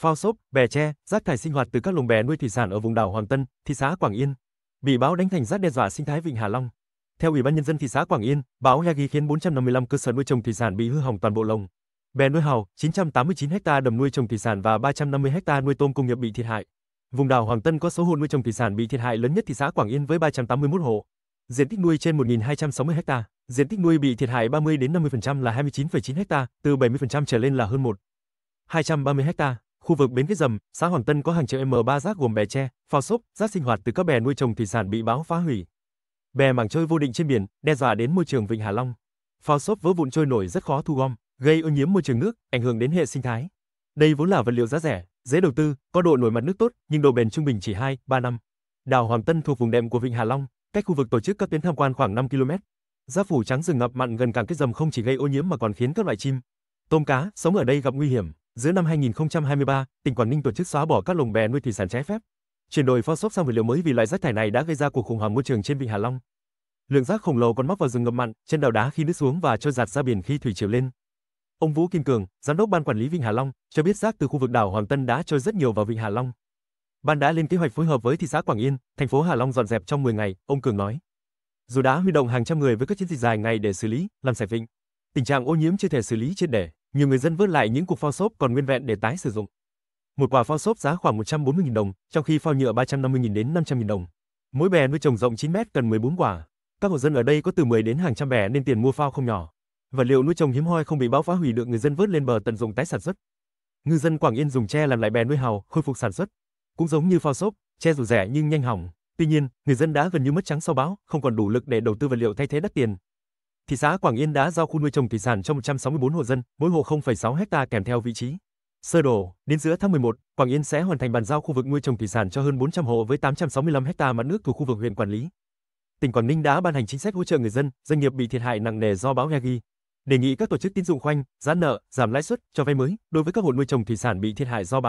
phao xốp, bè tre, rác thải sinh hoạt từ các lồng bè nuôi thủy sản ở vùng đảo Hoàng Tân, thị xã Quảng Yên, bị bão đánh thành rác đe dọa sinh thái vịnh Hạ Long. Theo Ủy ban nhân dân thị xã Quảng Yên, bão Yagi khiến 455 cơ sở nuôi trồng thủy sản bị hư hỏng toàn bộ lồng. Bè nuôi hàu, 989 ha đầm nuôi trồng thủy sản và 350 ha nuôi tôm công nghiệp bị thiệt hại. Vùng đảo Hoàng Tân có số hộ nuôi trồng thủy sản bị thiệt hại lớn nhất thị xã Quảng Yên với 381 hộ. Diện tích nuôi trên 1.260 ha, diện tích nuôi bị thiệt hại 30 đến 50% là 29,9 ha, từ 70% trở lên là hơn 1. 230 ha. Khu vực bến Cái Dầm, xã Hoàng Tân có hàng triệu m ba rác gồm bè tre, phao xốp, rác sinh hoạt từ các bè nuôi trồng thủy sản bị bão phá hủy. Bè mảng trôi vô định trên biển, đe dọa đến môi trường Vịnh Hạ Long. Phao xốp vỡ vụn trôi nổi rất khó thu gom, gây ô nhiễm môi trường nước, ảnh hưởng đến hệ sinh thái. Đây vốn là vật liệu giá rẻ, dễ đầu tư, có độ nổi mặt nước tốt, nhưng độ bền trung bình chỉ 2, 3 năm. Đảo Hoàng Tân thuộc vùng đệm của Vịnh Hạ Long, cách khu vực tổ chức các tuyến tham quan khoảng 5 km. Giá phủ trắng rừng ngập mặn gần cảng cái dầm không chỉ gây ô nhiễm mà còn khiến các loại chim, tôm cá sống ở đây gặp nguy hiểm. Giữa năm 2023, tỉnh Quảng Ninh tổ chức xóa bỏ các lồng bè nuôi thủy sản trái phép. Chuyển đổi phao xốp sang vật liệu mới vì loại rác thải này đã gây ra cuộc khủng hoảng môi trường trên vịnh Hạ Long. Lượng rác khổng lồ còn mắc vào rừng ngập mặn, trên đảo đá khi nước xuống và trôi giạt ra biển khi thủy triều lên. Ông Vũ Kim Cường, giám đốc ban quản lý Vịnh Hạ Long, cho biết rác từ khu vực đảo Hoàng Tân đã trôi rất nhiều vào Vịnh Hạ Long. Ban đã lên kế hoạch phối hợp với thị xã Quảng Yên, thành phố Hạ Long dọn dẹp trong 10 ngày, ông Cường nói. Dù đã huy động hàng trăm người với các chiến dịch dài ngày để xử lý, làm sạch vịnh, tình trạng ô nhiễm chưa thể xử lý triệt để nhiều người dân vớt lại những cục phao xốp còn nguyên vẹn để tái sử dụng. Một quả phao xốp giá khoảng 140.000 đồng, trong khi phao nhựa 350.000 đến 500.000 đồng. Mỗi bè nuôi trồng rộng 9 mét cần 14 quả. Các hộ dân ở đây có từ 10 đến hàng trăm bè nên tiền mua phao không nhỏ. Vật liệu nuôi trồng hiếm hoi không bị bão phá hủy được người dân vớt lên bờ tận dụng tái sản xuất. Ngư dân Quảng Yên dùng tre làm lại bè nuôi hàu, khôi phục sản xuất. Cũng giống như phao xốp, tre dù rẻ nhưng nhanh hỏng. Tuy nhiên, người dân đã gần như mất trắng sau bão, không còn đủ lực để đầu tư vật liệu thay thế đắt tiền, thị xã Quảng Yên đã giao khu nuôi trồng thủy sản cho 164 hộ dân, mỗi hộ 0,6 ha kèm theo vị trí. Sơ đồ, đến giữa tháng 11, Quảng Yên sẽ hoàn thành bàn giao khu vực nuôi trồng thủy sản cho hơn 400 hộ với 865 ha mặt nước thuộc khu vực huyện quản lý. Tỉnh Quảng Ninh đã ban hành chính sách hỗ trợ người dân, doanh nghiệp bị thiệt hại nặng nề do bão Yagi, đề nghị các tổ chức tín dụng khoanh, giãn nợ, giảm lãi suất cho vay mới đối với các hộ nuôi trồng thủy sản bị thiệt hại do bão